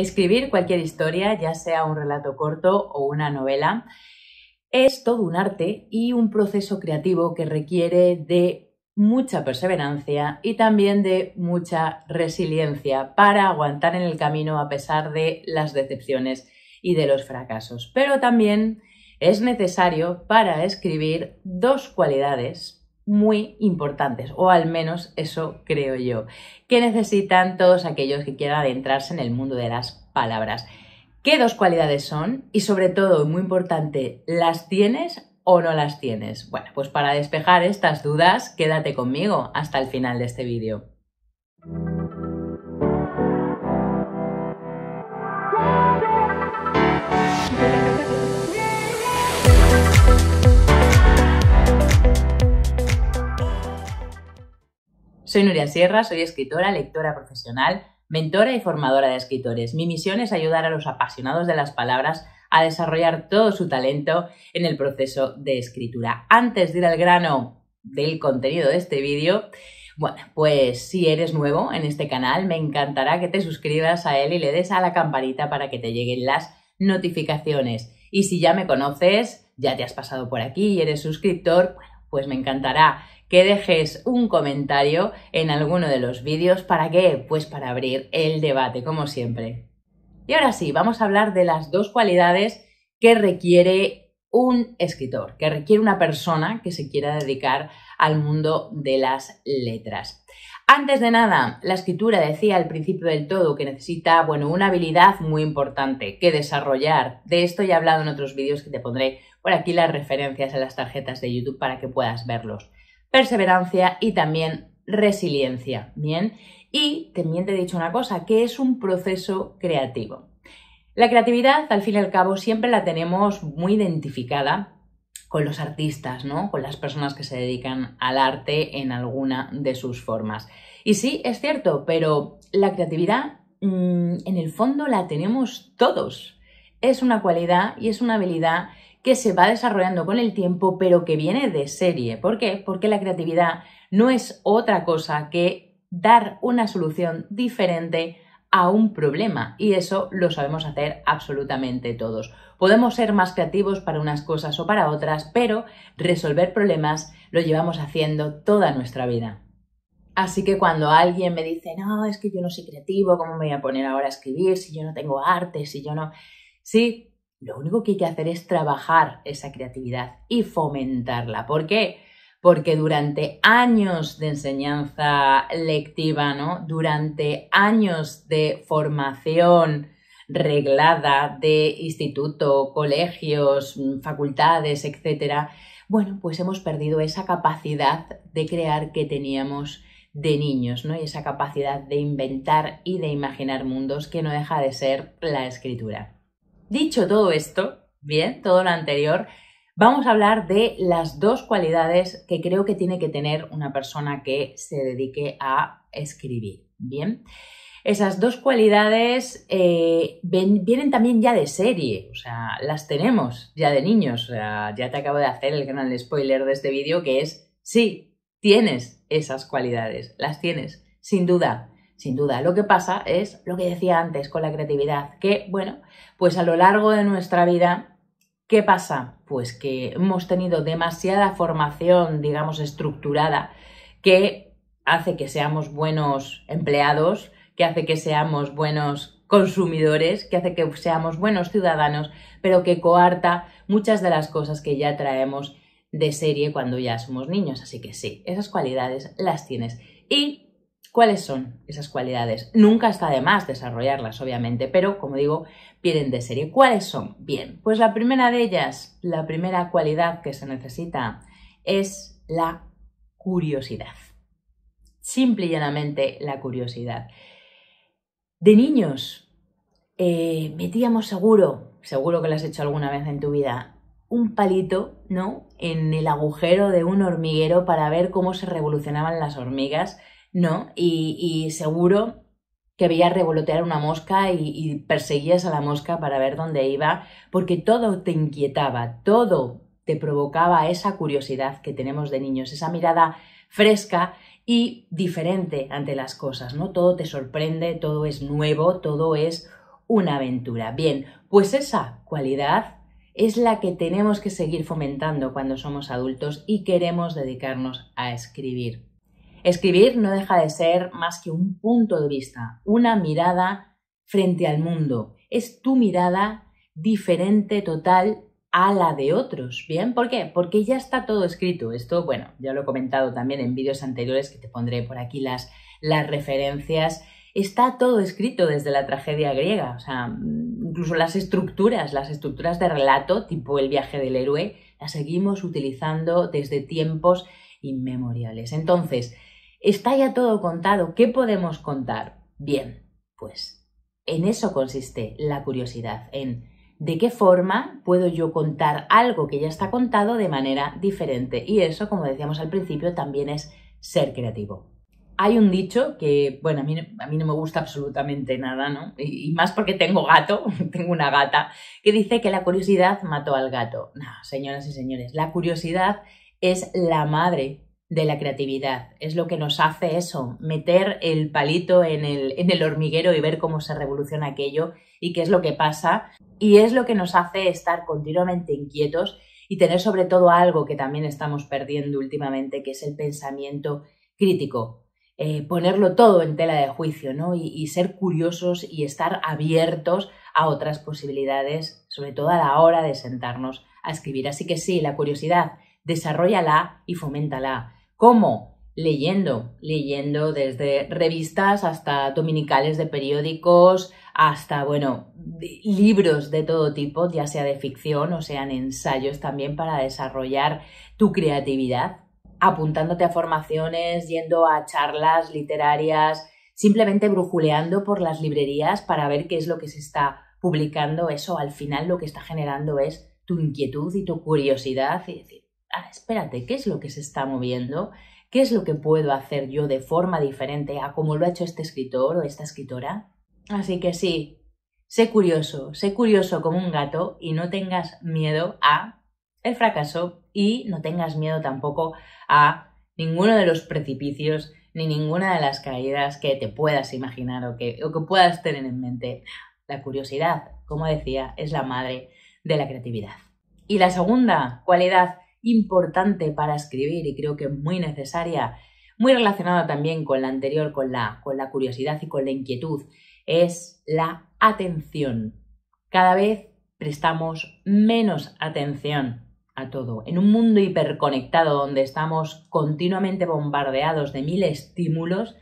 Escribir cualquier historia, ya sea un relato corto o una novela, es todo un arte y un proceso creativo que requiere de mucha perseverancia y también de mucha resiliencia para aguantar en el camino a pesar de las decepciones y de los fracasos. Pero también es necesario para escribir dos cualidades muy importantes, o al menos eso creo yo, que necesitan todos aquellos que quieran adentrarse en el mundo de las palabras. ¿Qué dos cualidades son? Y sobre todo, muy importante, ¿las tienes o no las tienes? Bueno, pues para despejar estas dudas, quédate conmigo hasta el final de este vídeo. Soy Nuria Sierra, soy escritora, lectora profesional, mentora y formadora de escritores. Mi misión es ayudar a los apasionados de las palabras a desarrollar todo su talento en el proceso de escritura. Antes de ir al grano del contenido de este vídeo, bueno, pues si eres nuevo en este canal, me encantará que te suscribas a él y le des a la campanita para que te lleguen las notificaciones. Y si ya me conoces, ya te has pasado por aquí y eres suscriptor, pues me encantará que dejes un comentario en alguno de los vídeos. ¿Para qué? Pues para abrir el debate, como siempre. Y ahora sí, vamos a hablar de las dos cualidades que requiere un escritor, que requiere una persona que se quiera dedicar al mundo de las letras. Antes de nada, la escritura decía al principio del todo que necesita, bueno, una habilidad muy importante que desarrollar. De esto ya he hablado en otros vídeos que te pondré por aquí las referencias en las tarjetas de YouTube para que puedas verlos perseverancia y también resiliencia. Bien, y también te he dicho una cosa, que es un proceso creativo. La creatividad, al fin y al cabo, siempre la tenemos muy identificada con los artistas, ¿no? Con las personas que se dedican al arte en alguna de sus formas. Y sí, es cierto, pero la creatividad, mm, en el fondo, la tenemos todos. Es una cualidad y es una habilidad que se va desarrollando con el tiempo, pero que viene de serie. ¿Por qué? Porque la creatividad no es otra cosa que dar una solución diferente a un problema y eso lo sabemos hacer absolutamente todos. Podemos ser más creativos para unas cosas o para otras, pero resolver problemas lo llevamos haciendo toda nuestra vida. Así que cuando alguien me dice, no, es que yo no soy creativo, ¿cómo me voy a poner ahora a escribir si yo no tengo arte, si yo no... Sí, lo único que hay que hacer es trabajar esa creatividad y fomentarla. ¿Por qué? Porque durante años de enseñanza lectiva, Durante años de formación reglada de instituto, colegios, mm, facultades, etc., bueno, pues hemos perdido esa capacidad de crear que teníamos de niños, ¿no? Y esa capacidad de inventar y de imaginar mundos que no deja de ser la escritura. Dicho todo esto, bien, todo lo anterior, vamos a hablar de las dos cualidades que creo que tiene que tener una persona que se dedique a escribir, bien. Esas dos cualidades eh, vienen también ya de serie, o sea, las tenemos ya de niños. O sea, ya te acabo de hacer el gran spoiler de este vídeo que es, sí, tienes esas cualidades, las tienes, sin duda. Sin duda, lo que pasa es lo que decía antes con la creatividad, que bueno, pues a lo largo de nuestra vida, ¿qué pasa? Pues que hemos tenido demasiada formación, digamos, estructurada, que hace que seamos buenos empleados, que hace que seamos buenos consumidores, que hace que seamos buenos ciudadanos, pero que coarta muchas de las cosas que ya traemos de serie cuando ya somos niños. Así que sí, esas cualidades las tienes. Y ¿Cuáles son esas cualidades? Nunca está de más desarrollarlas, obviamente, pero como digo, vienen de serie. ¿Cuáles son? Bien, pues la primera de ellas, la primera cualidad que se necesita es la curiosidad. Simple y llanamente la curiosidad. De niños, eh, metíamos seguro, seguro que lo has hecho alguna vez en tu vida, un palito, ¿no? En el agujero de un hormiguero para ver cómo se revolucionaban las hormigas ¿no? Y, seguro que veías revolotear una mosca y, y, perseguías a la mosca para ver dónde iba, porque todo te inquietaba, todo te provocaba esa curiosidad que tenemos de niños, esa mirada fresca y diferente ante las cosas, ¿no? Todo te sorprende, todo es nuevo, todo es una aventura. Bien, pues esa cualidad es la que tenemos que seguir fomentando cuando somos adultos y queremos dedicarnos a escribir. Escribir no deja de ser más que un punto de vista, una mirada frente al mundo. Es tu mirada diferente total a la de otros. ¿Bien? ¿Por qué? Porque ya está todo escrito. Esto, bueno, ya lo he comentado también en vídeos anteriores que te pondré por aquí las, las referencias. Está todo escrito desde la tragedia griega. O sea, incluso las estructuras, las estructuras de relato, tipo el viaje del héroe, las seguimos utilizando desde tiempos inmemoriales. Entonces, Está ya todo contado, ¿qué podemos contar? Bien, pues en eso consiste la curiosidad, en de qué forma puedo yo contar algo que ya está contado de manera diferente. Y eso, como decíamos al principio, también es ser creativo. Hay un dicho que, bueno, a mí, no me gusta absolutamente nada, ¿no? Y, y, más porque tengo gato, tengo una gata, que dice que la curiosidad mató al gato. No, señoras y señores, la curiosidad es la madre de la creatividad. Es lo que nos hace eso, meter el palito en el, hormiguero y ver cómo se revoluciona aquello y qué es lo que pasa. Y es lo que nos hace estar continuamente inquietos y tener sobre todo algo que también estamos perdiendo últimamente, que es el pensamiento crítico. Eh, ponerlo todo en tela de juicio, Y, y, ser curiosos y estar abiertos a otras posibilidades, sobre todo a la hora de sentarnos a escribir. Así que sí, la curiosidad, desarrollala y foméntala. ¿Cómo? Leyendo, leyendo desde revistas hasta dominicales de periódicos, hasta, bueno, libros de todo tipo, ya sea de ficción o sean ensayos también para desarrollar tu creatividad, apuntándote a formaciones, yendo a charlas literarias, simplemente brujuleando por las librerías para ver qué es lo que se está publicando. Eso al final lo que está generando es tu inquietud y tu curiosidad y decir, ah, espérate, ¿qué es lo que se está moviendo? ¿Qué es lo que puedo hacer yo de forma diferente a como lo ha hecho este escritor o esta escritora? Así que sí, sé curioso, sé curioso como un gato y no tengas miedo a el fracaso y no tengas miedo tampoco a ninguno de los precipicios ni ninguna de las caídas que te puedas imaginar o que, o que puedas tener en mente. La curiosidad, como decía, es la madre de la creatividad. Y la segunda cualidad importante para escribir y creo que muy necesaria, muy relacionada también con la anterior, con la, con la curiosidad y con la inquietud, es la atención. Cada vez prestamos menos atención a todo. En un mundo hiperconectado donde estamos continuamente bombardeados de mil estímulos,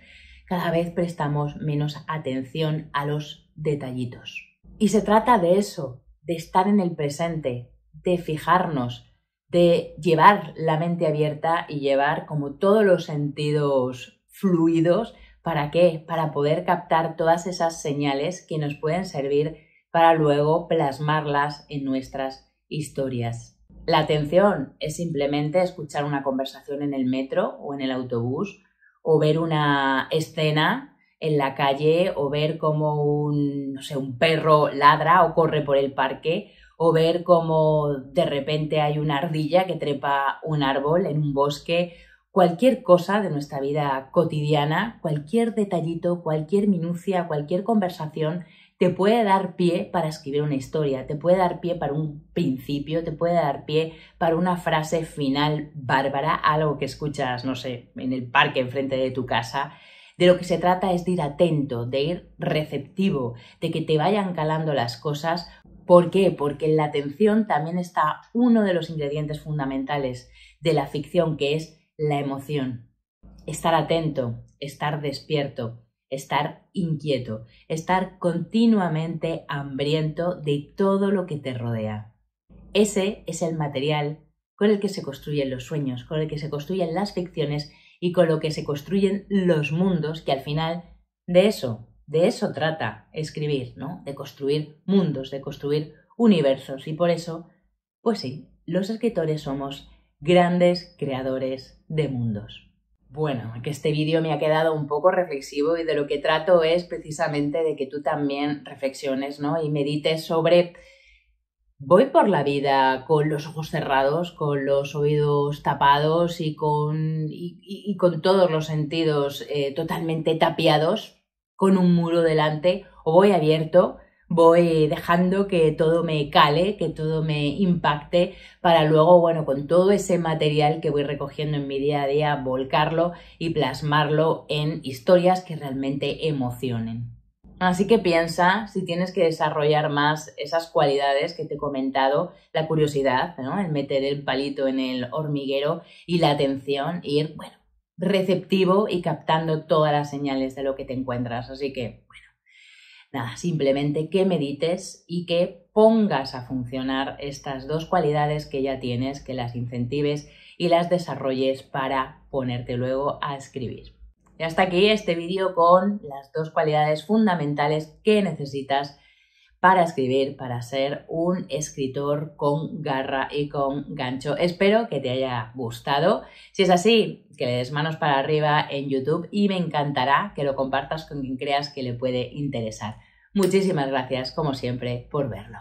cada vez prestamos menos atención a los detallitos. Y se trata de eso, de estar en el presente, de fijarnos, de llevar la mente abierta y llevar como todos los sentidos fluidos. ¿Para qué? Para poder captar todas esas señales que nos pueden servir para luego plasmarlas en nuestras historias. La atención es simplemente escuchar una conversación en el metro o en el autobús o ver una escena en la calle o ver cómo un, un perro ladra o corre por el parque o ver cómo de repente hay una ardilla que trepa un árbol en un bosque, cualquier cosa de nuestra vida cotidiana, cualquier detallito, cualquier minucia, cualquier conversación te puede dar pie para escribir una historia, te puede dar pie para un principio, te puede dar pie para una frase final bárbara, algo que escuchas, no sé, en el parque enfrente de tu casa. De lo que se trata es de ir atento, de ir receptivo, de que te vayan calando las cosas ¿Por qué? Porque en la atención también está uno de los ingredientes fundamentales de la ficción, que es la emoción. Estar atento, estar despierto, estar inquieto, estar continuamente hambriento de todo lo que te rodea. Ese es el material con el que se construyen los sueños, con el que se construyen las ficciones y con lo que se construyen los mundos, que al final de eso de eso trata escribir, ¿no? De construir mundos, de construir universos. Y por eso, pues sí, los escritores somos grandes creadores de mundos. Bueno, que este vídeo me ha quedado un poco reflexivo y de lo que trato es precisamente de que tú también reflexiones, ¿no? Y medites sobre voy por la vida con los ojos cerrados, con los oídos tapados y con, con todos los sentidos eh, totalmente tapiados con un muro delante o voy abierto, voy dejando que todo me cale, que todo me impacte para luego, bueno, con todo ese material que voy recogiendo en mi día a día, volcarlo y plasmarlo en historias que realmente emocionen. Así que piensa si tienes que desarrollar más esas cualidades que te he comentado, la curiosidad, ¿no? el meter el palito en el hormiguero y la atención, ir, bueno, receptivo y captando todas las señales de lo que te encuentras. Así que, bueno, nada, simplemente que medites y que pongas a funcionar estas dos cualidades que ya tienes, que las incentives y las desarrolles para ponerte luego a escribir. Y hasta aquí este vídeo con las dos cualidades fundamentales que necesitas para escribir, para ser un escritor con garra y con gancho. Espero que te haya gustado. Si es así, que le des manos para arriba en YouTube y me encantará que lo compartas con quien creas que le puede interesar. Muchísimas gracias, como siempre, por verlo.